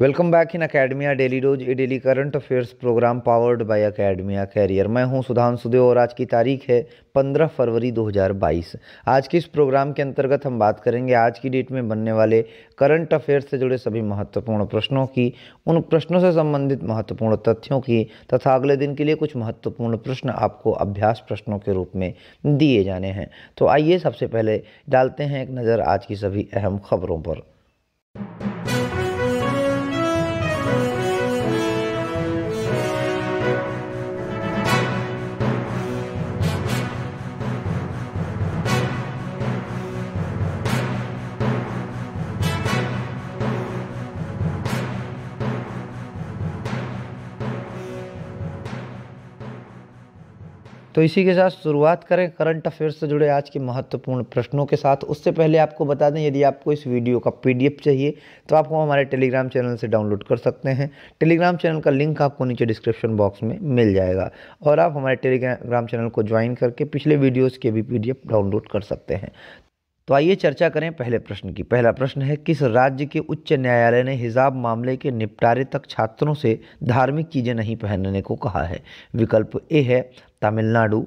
welcome back in Academia daily रोज a daily current affairs program powered by Academia career मैं हूं सुधांशु देव और आज की तारीख है 15 फरवरी 2022 आज के इस प्रोग्राम के अंतर्गत हम बात करेंगे आज की डेट में बनने वाले करंट अफेयर्स से जुड़े सभी महत्वपूर्ण प्रश्नों की उन प्रश्नों से संबंधित महत्वपूर्ण तथ्यों की तथा अगले दिन के लिए कुछ महत्वपूर्ण प्रश्न आपको अभ्यास प्रश्नों के रूप में दिए जाने हैं तो आइए सबसे पहले डालते हैं एक नज़र आज की सभी अहम खबरों पर तो इसी के साथ शुरुआत करें करंट अफेयर्स से जुड़े आज के महत्वपूर्ण प्रश्नों के साथ उससे पहले आपको बता दें यदि आपको इस वीडियो का पीडीएफ चाहिए तो वो हमारे टेलीग्राम चैनल से डाउनलोड कर सकते हैं टेलीग्राम चैनल का लिंक आपको नीचे डिस्क्रिप्शन बॉक्स में मिल जाएगा और आप हमारे टेलीग्राम चैनल को ज्वाइन करके पिछले वीडियोज़ के भी पी डाउनलोड कर सकते हैं तो आइए चर्चा करें पहले प्रश्न की पहला प्रश्न है किस राज्य के उच्च न्यायालय ने हिजाब मामले के निपटारे तक छात्रों से धार्मिक चीज़ें नहीं पहनने को कहा है विकल्प ए है तमिलनाडु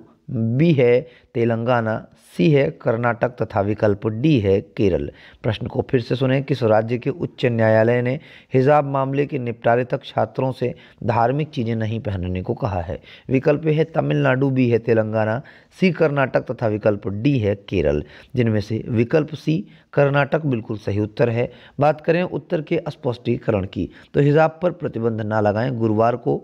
बी है तेलंगाना सी है कर्नाटक तथा विकल्प डी है केरल प्रश्न को फिर से सुने किस राज्य के उच्च न्यायालय ने हिजाब मामले के निपटारे तक छात्रों से धार्मिक चीज़ें नहीं पहनने को कहा है विकल्प है तमिलनाडु बी है तेलंगाना सी कर्नाटक तथा विकल्प डी है केरल जिनमें से विकल्प सी कर्नाटक बिल्कुल सही उत्तर है बात करें उत्तर के स्पष्टीकरण की तो हिजाब पर प्रतिबंध ना लगाएं गुरुवार को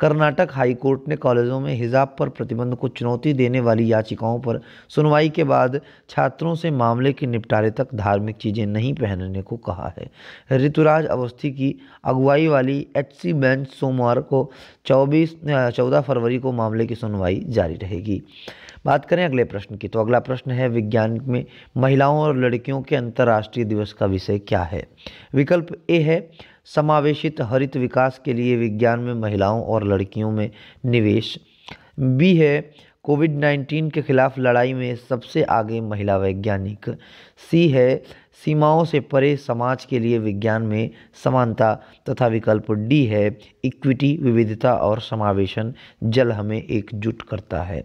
कर्नाटक हाईकोर्ट ने कॉलेजों में हिजाब पर प्रतिबंध को चुनौती देने वाली याचिकाओं पर सुनवाई के बाद छात्रों से मामले के निपटारे तक धार्मिक चीज़ें नहीं पहनने को कहा है ऋतुराज अवस्थी की अगुवाई वाली एचसी बेंच सोमवार को चौबीस चौदह फरवरी को मामले की सुनवाई जारी रहेगी बात करें अगले प्रश्न की तो अगला प्रश्न है विज्ञान में महिलाओं और लड़कियों के अंतर्राष्ट्रीय दिवस का विषय क्या है विकल्प ए है समावेशित हरित विकास के लिए विज्ञान में महिलाओं और लड़कियों में निवेश बी है कोविड नाइन्टीन के खिलाफ लड़ाई में सबसे आगे महिला वैज्ञानिक सी है सीमाओं से परे समाज के लिए विज्ञान में समानता तथा विकल्प डी है इक्विटी विविधता और समावेशन जल हमें एकजुट करता है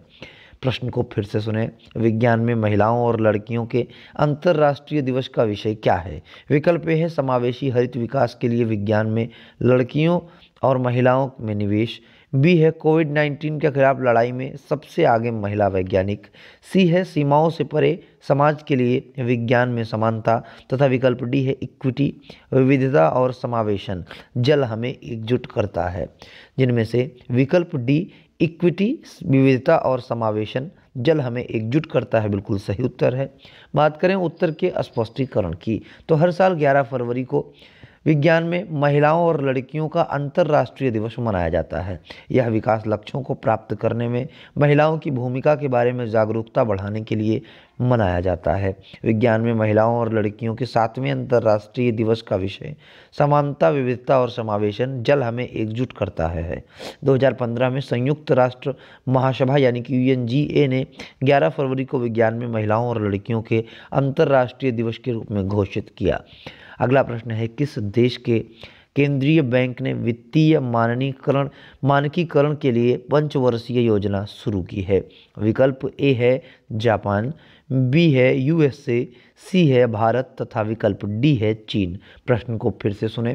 प्रश्न को फिर से सुने विज्ञान में महिलाओं और लड़कियों के अंतर्राष्ट्रीय दिवस का विषय क्या है विकल्प है समावेशी हरित विकास के लिए विज्ञान में लड़कियों और महिलाओं में निवेश बी है कोविड नाइन्टीन के खिलाफ लड़ाई में सबसे आगे महिला वैज्ञानिक सी है सीमाओं से परे समाज के लिए विज्ञान में समानता तथा विकल्प डी है इक्विटी विविधता और समावेशन जल हमें एकजुट करता है जिनमें से विकल्प डी इक्विटी विविधता और समावेशन जल हमें एकजुट करता है बिल्कुल सही उत्तर है बात करें उत्तर के स्पष्टीकरण की तो हर साल 11 फरवरी को विज्ञान में महिलाओं और लड़कियों का अंतर्राष्ट्रीय दिवस मनाया जाता है यह विकास लक्ष्यों को प्राप्त करने में महिलाओं की भूमिका के बारे में जागरूकता बढ़ाने के लिए मनाया जाता है विज्ञान में महिलाओं और लड़कियों के सातवें अंतर्राष्ट्रीय दिवस का विषय समानता विविधता और समावेशन जल हमें एकजुट करता है 2015 में संयुक्त राष्ट्र महासभा यानी कि यू ने 11 फरवरी को विज्ञान में महिलाओं और लड़कियों के अंतर्राष्ट्रीय दिवस के रूप में घोषित किया अगला प्रश्न है किस देश के केंद्रीय बैंक ने वित्तीय माननीकरण मानकीकरण के लिए पंचवर्षीय योजना शुरू की है विकल्प ए है जापान बी है यूएसए सी है भारत तथा विकल्प डी है चीन प्रश्न को फिर से सुने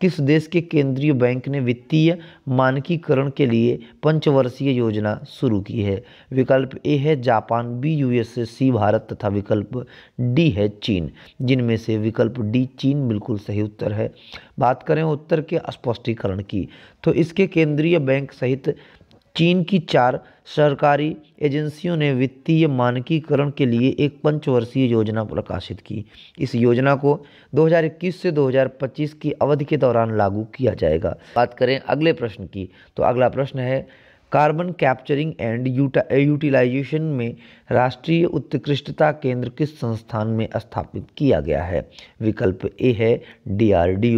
किस देश के केंद्रीय बैंक ने वित्तीय मानकीकरण के लिए पंचवर्षीय योजना शुरू की है विकल्प ए है Japan B USA C Bharat तथा विकल्प डी है चीन जिनमें से विकल्प डी चीन बिल्कुल सही उत्तर है बात करें उत्तर के स्पष्टीकरण की तो इसके केंद्रीय बैंक सहित चीन की चार सरकारी एजेंसियों ने वित्तीय मानकीकरण के लिए एक पंचवर्षीय योजना प्रकाशित की इस योजना को 2021 से 2025 की अवधि के दौरान लागू किया जाएगा बात करें अगले प्रश्न की तो अगला प्रश्न है कार्बन कैप्चरिंग एंड यूटिलाइजेशन में राष्ट्रीय उत्कृष्टता केंद्र किस संस्थान में स्थापित किया गया है विकल्प ए है डी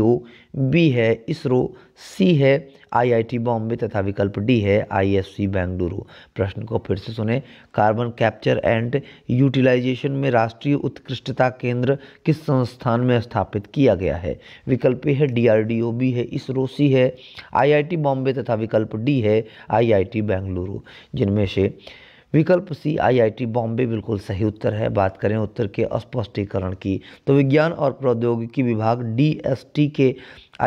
बी है इसरो सी है आईआईटी बॉम्बे तथा विकल्प डी है आईएफसी बेंगलुरु प्रश्न को फिर से सुने कार्बन कैप्चर एंड यूटिलाइजेशन में राष्ट्रीय उत्कृष्टता केंद्र किस संस्थान में स्थापित किया गया है विकल्प है डीआरडीओ बी है इसरो सी है आईआईटी बॉम्बे तथा विकल्प डी है आईआईटी बेंगलुरु जिनमें से विकल्प सी आईआईटी बॉम्बे बिल्कुल सही उत्तर है बात करें उत्तर के स्पष्टीकरण की तो विज्ञान और प्रौद्योगिकी विभाग डीएसटी के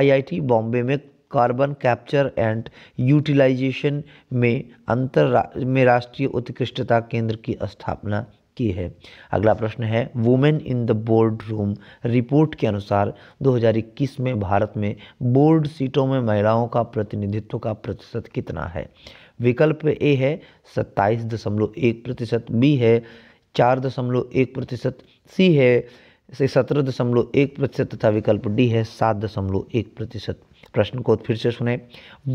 आईआईटी बॉम्बे में कार्बन कैप्चर एंड यूटिलाइजेशन में अंतर में राष्ट्रीय उत्कृष्टता केंद्र की स्थापना की है अगला प्रश्न है women in the board room report के अनुसार 2021 में भारत में बोर्ड सीटों में महिलाओं का प्रतिनिधित्व का प्रतिशत कितना है विकल्प ए है सत्ताईस दशमलव एक प्रतिशत बी है चार दशमलव एक प्रतिशत सी है से सत्रह दशमलव एक प्रतिशत तथा विकल्प डी है सात दशमलव एक प्रतिशत प्रश्न को फिर से सुने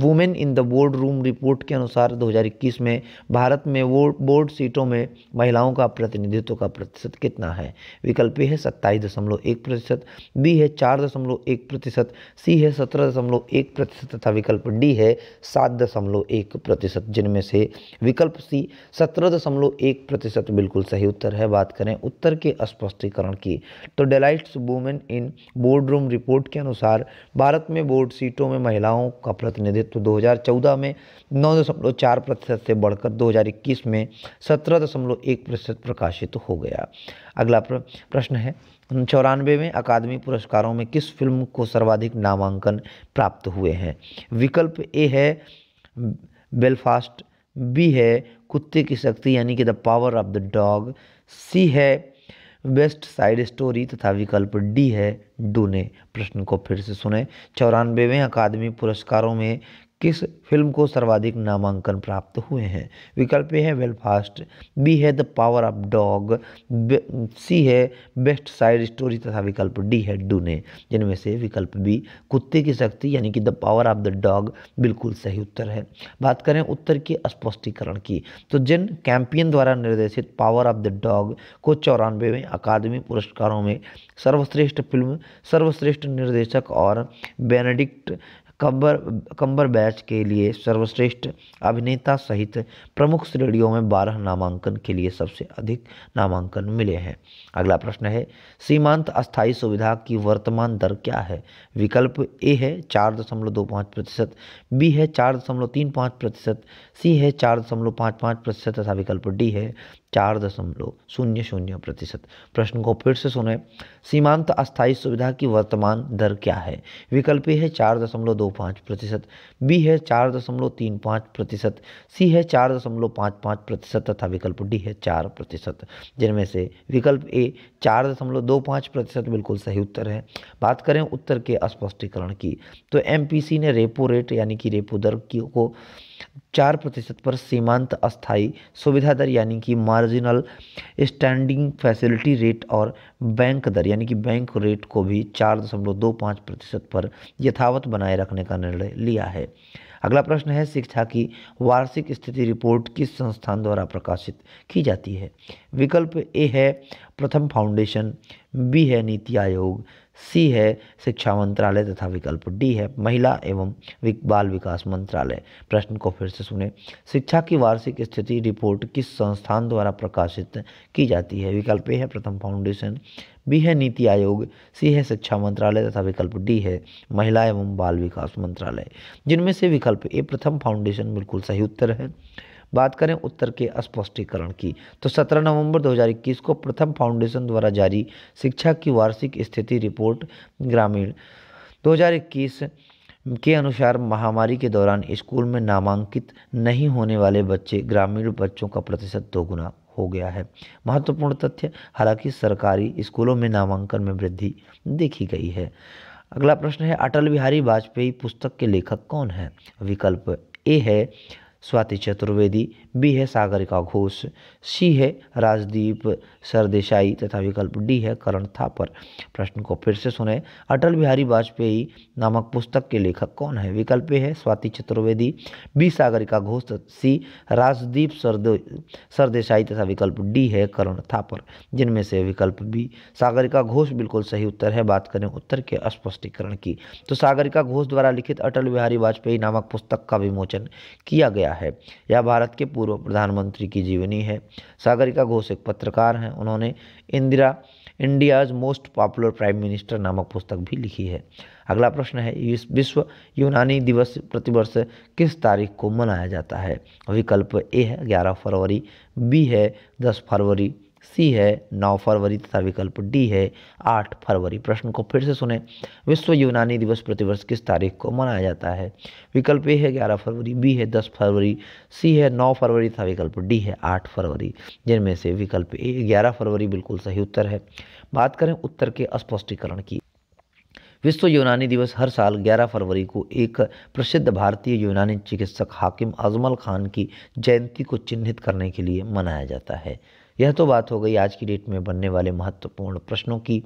women in the board room report के अनुसार 2021 में भारत में वो बोर्ड सीटों में महिलाओं का प्रतिनिधित्व का प्रतिशत कितना है विकल्प ए है सत्ताईस दशमलव एक प्रतिशत बी है चार दशमलव एक प्रतिशत सी है सत्रह दशमलव एक प्रतिशत तथा विकल्प डी है सात दशमलव एक प्रतिशत जिनमें से विकल्प सी सत्रह दशमलव एक प्रतिशत बिल्कुल सही उत्तर है बात करें उत्तर के स्पष्टीकरण की तो Deloitte's women in board room report के अनुसार भारत में बोर्ड सीट सीटों में महिलाओं का प्रतिनिधित्व 2014 में नौ दशमलव चार प्रतिशत से बढ़कर 2021 में सत्रह दशमलव एक प्रतिशत प्रकाशित हो गया अगला प्रश्न है चौरानवे में अकादमी पुरस्कारों में किस फिल्म को सर्वाधिक नामांकन प्राप्त हुए हैं विकल्प ए है बेलफास्ट बी है कुत्ते की शक्ति यानी कि the power of the dog C है बेस्ट साइड स्टोरी तथा विकल्प डी है डू ने प्रश्न को फिर से सुने चौरानवेवें अकादमी पुरस्कारों में किस फिल्म को सर्वाधिक नामांकन प्राप्त हुए हैं विकल्प ए है वेलफास्ट बी है the power of dog C है बेस्ट साइड स्टोरी तथा विकल्प डी है डूने जिनमें से विकल्प बी कुत्ते की शक्ति यानी कि the power of the dog बिल्कुल सही उत्तर है बात करें उत्तर के स्पष्टीकरण की तो जिन कैंपियन द्वारा निर्देशित पावर ऑफ द डॉग को चौरानवे में अकादमी पुरस्कारों में सर्वश्रेष्ठ फिल्म सर्वश्रेष्ठ निर्देशक और बेनेडिक्ट कंबर कंबर बैच के लिए सर्वश्रेष्ठ अभिनेता सहित प्रमुख श्रेणियों में बारह नामांकन के लिए सबसे अधिक नामांकन मिले हैं अगला प्रश्न है सीमांत अस्थायी सुविधा की वर्तमान दर क्या है विकल्प ए है चार दशमलव दो पाँच प्रतिशत बी है चार दशमलव तीन पाँच प्रतिशत सी है चार दशमलव पाँच पाँच प्रतिशत तथा विकल्प डी है चार दशमलव शून्य शून्य प्रतिशत प्रश्न को फिर से सुने सीमांत अस्थायी सुविधा की वर्तमान दर क्या है विकल्प ए है चार दशमलव दो पाँच प्रतिशत बी है चार दशमलव तीन पाँच प्रतिशत सी है चार दशमलव पाँच पाँच प्रतिशत तथा विकल्प डी है चार प्रतिशत जिनमें से विकल्प ए चार दशमलव दो पाँच प्रतिशत बिल्कुल सही उत्तर है बात करें उत्तर के स्पष्टीकरण की तो एम ने रेपो रेट यानी कि रेपो दर को चार प्रतिशत पर सीमांत अस्थाई सुविधा दर यानी कि मार्जिनल स्टैंडिंग फैसिलिटी रेट और बैंक दर यानी कि बैंक रेट को भी चार दशमलव दो पाँच प्रतिशत पर यथावत बनाए रखने का निर्णय लिया है अगला प्रश्न है शिक्षा की वार्षिक स्थिति रिपोर्ट किस संस्थान द्वारा प्रकाशित की जाती है विकल्प ए है प्रथम फाउंडेशन बी है नीति आयोग सी है शिक्षा मंत्रालय तथा विकल्प डी है महिला एवं बाल विकास मंत्रालय प्रश्न को फिर से सुने शिक्षा की वार्षिक स्थिति रिपोर्ट किस संस्थान द्वारा प्रकाशित की जाती है विकल्प ए है प्रथम फाउंडेशन बी है नीति आयोग सी है शिक्षा मंत्रालय तथा विकल्प डी है महिला एवं बाल विकास मंत्रालय जिनमें से विकल्प ए प्रथम फाउंडेशन बिल्कुल सही उत्तर है बात करें उत्तर के स्पष्टीकरण की तो 17 नवंबर 2021 को प्रथम फाउंडेशन द्वारा जारी शिक्षा की वार्षिक स्थिति रिपोर्ट ग्रामीण 2021 के अनुसार महामारी के दौरान स्कूल में नामांकित नहीं होने वाले बच्चे ग्रामीण बच्चों का प्रतिशत दोगुना हो गया है महत्वपूर्ण तथ्य हालांकि सरकारी स्कूलों में नामांकन में वृद्धि देखी गई है अगला प्रश्न है अटल बिहारी वाजपेयी पुस्तक के लेखक कौन है विकल्प ए है स्वाति चतुर्वेदी बी है सागरिका घोष सी है राजदीप सरदेसाई तथा विकल्प डी है करण थापर प्रश्न को फिर से सुने अटल बिहारी वाजपेयी नामक पुस्तक के लेखक कौन है विकल्प है स्वाति चतुर्वेदी बी सागरिका घोष सी राजदीप सरदे सरदेसाई तथा विकल्प डी है करण थापर जिनमें से विकल्प बी सागरिका घोष बिल्कुल सही उत्तर है बात करें उत्तर के स्पष्टीकरण की तो सागरिका घोष द्वारा लिखित अटल बिहारी वाजपेयी नामक पुस्तक का विमोचन किया गया किया है यह भारत के पूर्व प्रधानमंत्री की जीवनी है सागरिका घोष एक पत्रकार हैं उन्होंने Indira India's most popular prime minister नामक पुस्तक भी लिखी है अगला प्रश्न है इस विश्व यूनानी दिवस प्रतिवर्ष किस तारीख को मनाया जाता है विकल्प ए है ग्यारह फरवरी बी है दस फरवरी सी है नौ फरवरी तथा विकल्प डी है आठ फरवरी प्रश्न को फिर से सुने विश्व यूनानी दिवस प्रतिवर्ष किस तारीख को मनाया जाता है विकल्प ए है ग्यारह फरवरी बी है दस फरवरी सी है नौ फरवरी तथा विकल्प डी है आठ फरवरी जिनमें से विकल्प ए ग्यारह फरवरी बिल्कुल सही उत्तर है बात करें उत्तर के स्पष्टीकरण की विश्व यूनानी दिवस हर साल 11 फरवरी को एक प्रसिद्ध भारतीय यूनानी चिकित्सक हाकिम अजमल खान की जयंती को चिन्हित करने के लिए मनाया जाता है यह तो बात हो गई आज की डेट में बनने वाले महत्वपूर्ण प्रश्नों की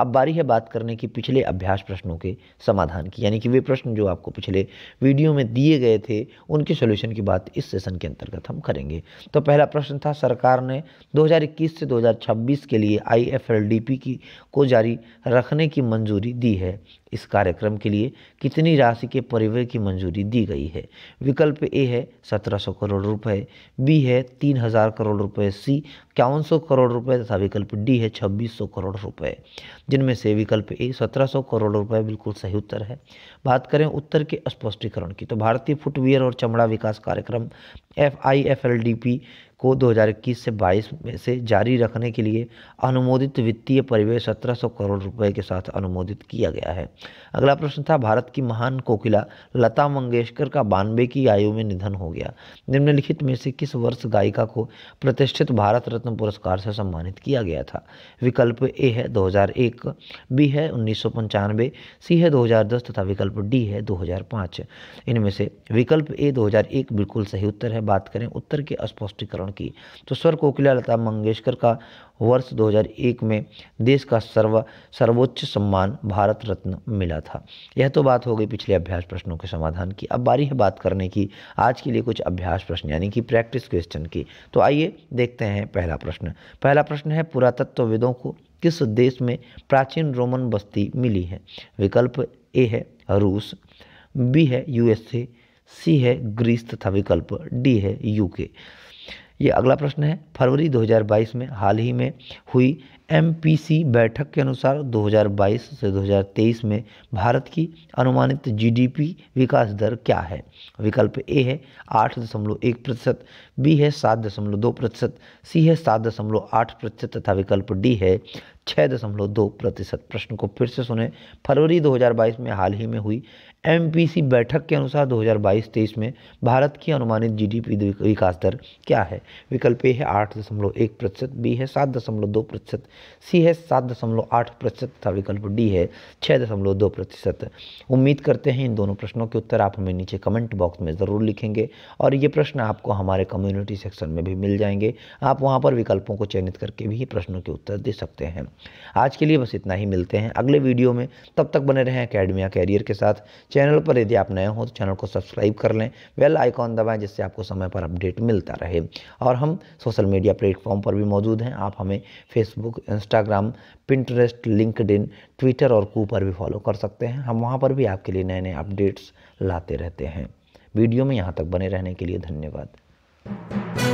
अब बारी है बात करने की पिछले अभ्यास प्रश्नों के समाधान की यानी कि वे प्रश्न जो आपको पिछले वीडियो में दिए गए थे उनके सोल्यूशन की बात इस सेशन के अंतर्गत हम करेंगे तो पहला प्रश्न था सरकार ने दो से दो के लिए आई की को जारी रखने की मंजूरी दी है इस कार्यक्रम के लिए कितनी राशि के परिवय की मंजूरी दी गई है विकल्प ए है सत्रह सौ करोड़ रुपए बी है तीन हजार करोड़ रुपए सी इक्यावन सौ करोड़ रुपए तथा विकल्प डी है छब्बीस सौ करोड़ रुपए जिनमें से विकल्प ए सत्रह सौ करोड़ रुपए बिल्कुल सही उत्तर है बात करें उत्तर के स्पष्टीकरण की तो भारतीय फुटवियर और चमड़ा विकास कार्यक्रम F I F L D P को 2021 से 22 में से जारी रखने के लिए अनुमोदित वित्तीय परिवेश 1700 करोड़ रुपए के साथ अनुमोदित किया गया है अगला प्रश्न था भारत की महान कोकिला लता मंगेशकर का बानवे की आयु में निधन हो गया निम्नलिखित में से किस वर्ष गायिका को प्रतिष्ठित भारत रत्न पुरस्कार से सम्मानित किया गया था विकल्प ए है दो बी है उन्नीस सी है दो तथा विकल्प डी है दो इनमें से विकल्प ए दो बिल्कुल सही उत्तर है बात करें उत्तर के स्पष्टीकरण धारण की तो स्वर कोकिला लता मंगेशकर का वर्ष 2001 में देश का सर्व सर्वोच्च सम्मान भारत रत्न मिला था यह तो बात हो गई पिछले अभ्यास प्रश्नों के समाधान की अब बारी है बात करने की आज के लिए कुछ अभ्यास प्रश्न यानी कि प्रैक्टिस क्वेश्चन की तो आइए देखते हैं पहला प्रश्न पहला प्रश्न है पुरातत्वविदों को किस देश में प्राचीन रोमन बस्ती मिली है विकल्प ए है रूस बी है यूएसए सी है ग्रीस तथा विकल्प डी है यूके ये अगला प्रश्न है फरवरी 2022 में हाल ही में हुई एमपीसी बैठक के अनुसार 2022 से 2023 में भारत की अनुमानित जीडीपी विकास दर क्या है विकल्प ए है आठ दशमलव एक प्रतिशत बी है सात दशमलव दो प्रतिशत सी है सात दशमलव आठ प्रतिशत तथा विकल्प डी है छः दशमलव दो प्रतिशत प्रश्न को फिर से सुने फरवरी 2022 में हाल ही में हुई एमपीसी बैठक के अनुसार 2022-23 में भारत की अनुमानित जीडीपी विकास दर क्या है विकल्प ए है आठ दशमलव एक प्रतिशत बी है सात दशमलव दो प्रतिशत सी है सात दशमलव आठ प्रतिशत तथा विकल्प डी है छः दशमलव दो प्रतिशत उम्मीद करते हैं इन दोनों प्रश्नों के उत्तर आप हमें नीचे कमेंट बॉक्स में ज़रूर लिखेंगे और ये प्रश्न आपको हमारे कम्युनिटी सेक्शन में भी मिल जाएंगे आप वहाँ पर विकल्पों को चयनित करके भी प्रश्नों के उत्तर दे सकते हैं आज के लिए बस इतना ही मिलते हैं अगले वीडियो में तब तक बने रहें अकेडमिया कैरियर के साथ चैनल पर यदि आप नए हों तो चैनल को सब्सक्राइब कर लें वेल आइकॉन दबाएँ जिससे आपको समय पर अपडेट मिलता रहे और हम सोशल मीडिया प्लेटफॉर्म पर भी मौजूद हैं आप हमें Facebook Instagram Pinterest LinkedIn Twitter और कू पर भी फॉलो कर सकते हैं हम वहाँ पर भी आपके लिए नए नए अपडेट्स लाते रहते हैं वीडियो में यहाँ तक बने रहने के लिए धन्यवाद